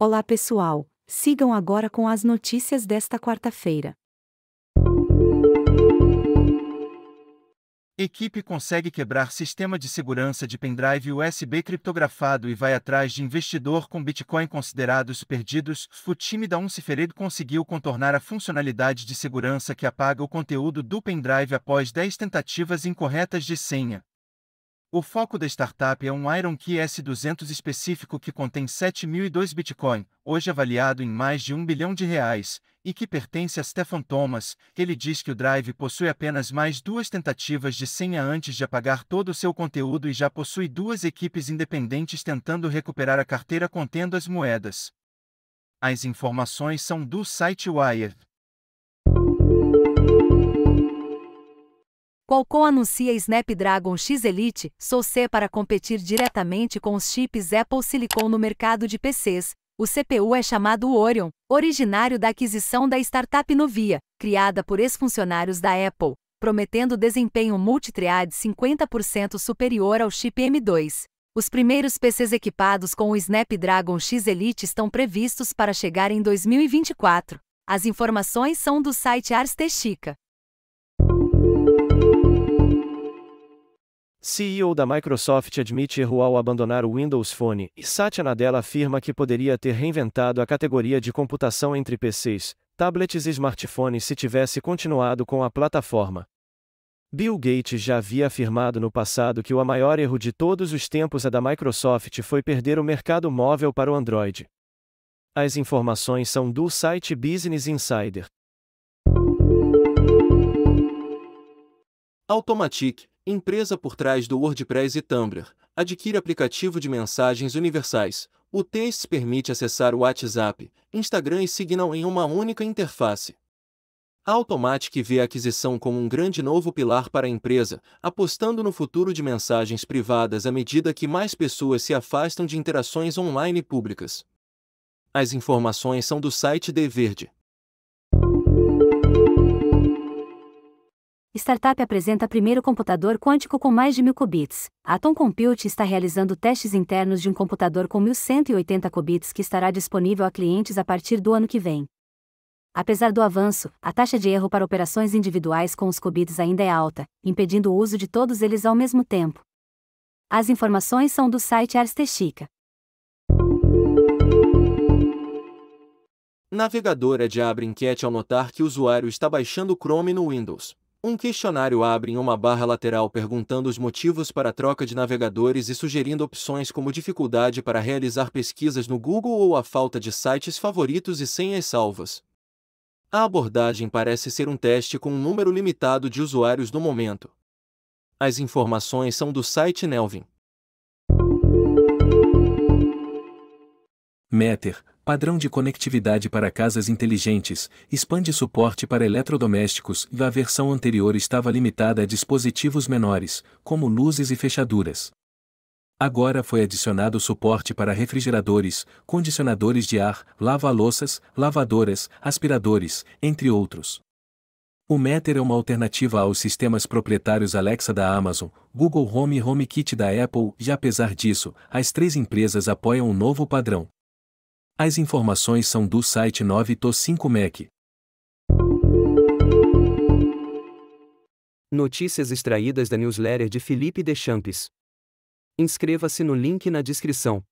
Olá pessoal, sigam agora com as notícias desta quarta-feira. Equipe consegue quebrar sistema de segurança de pendrive USB criptografado e vai atrás de investidor com Bitcoin considerados perdidos. O time da Unsifered conseguiu contornar a funcionalidade de segurança que apaga o conteúdo do pendrive após 10 tentativas incorretas de senha. O foco da startup é um Iron Key S200 específico que contém 7.002 Bitcoin, hoje avaliado em mais de um bilhão de reais, e que pertence a Stefan Thomas. Ele diz que o Drive possui apenas mais duas tentativas de senha antes de apagar todo o seu conteúdo e já possui duas equipes independentes tentando recuperar a carteira contendo as moedas. As informações são do site Wired. Qualcomm anuncia Snapdragon X Elite SoC para competir diretamente com os chips Apple Silicon no mercado de PCs. O CPU é chamado Orion, originário da aquisição da startup Novia, criada por ex-funcionários da Apple, prometendo desempenho multithread 50% superior ao chip M2. Os primeiros PCs equipados com o Snapdragon X Elite estão previstos para chegar em 2024. As informações são do site Ars Chica. CEO da Microsoft admite erro ao abandonar o Windows Phone, e Satya Nadella afirma que poderia ter reinventado a categoria de computação entre PCs, tablets e smartphones se tivesse continuado com a plataforma. Bill Gates já havia afirmado no passado que o maior erro de todos os tempos a é da Microsoft foi perder o mercado móvel para o Android. As informações são do site Business Insider. Automatic Empresa por trás do WordPress e Tumblr. Adquire aplicativo de mensagens universais. O Taste permite acessar o WhatsApp, Instagram e Signal em uma única interface. A Automatic vê a aquisição como um grande novo pilar para a empresa, apostando no futuro de mensagens privadas à medida que mais pessoas se afastam de interações online públicas. As informações são do site The Verde. startup apresenta primeiro computador quântico com mais de mil qubits. Atom Compute está realizando testes internos de um computador com 1180 qubits que estará disponível a clientes a partir do ano que vem. Apesar do avanço, a taxa de erro para operações individuais com os qubits ainda é alta, impedindo o uso de todos eles ao mesmo tempo. As informações são do site Arstechica. Navegador de abre enquete ao notar que o usuário está baixando Chrome no Windows. Um questionário abre em uma barra lateral perguntando os motivos para a troca de navegadores e sugerindo opções como dificuldade para realizar pesquisas no Google ou a falta de sites favoritos e senhas salvas. A abordagem parece ser um teste com um número limitado de usuários no momento. As informações são do site Nelvin. Meter, padrão de conectividade para casas inteligentes, expande suporte para eletrodomésticos e a versão anterior estava limitada a dispositivos menores, como luzes e fechaduras. Agora foi adicionado suporte para refrigeradores, condicionadores de ar, lava-louças, lavadoras, aspiradores, entre outros. O Matter é uma alternativa aos sistemas proprietários Alexa da Amazon, Google Home e HomeKit da Apple, e apesar disso, as três empresas apoiam um novo padrão. As informações são do site 9to5mec. Notícias extraídas da newsletter de Felipe Deschamps. Inscreva-se no link na descrição.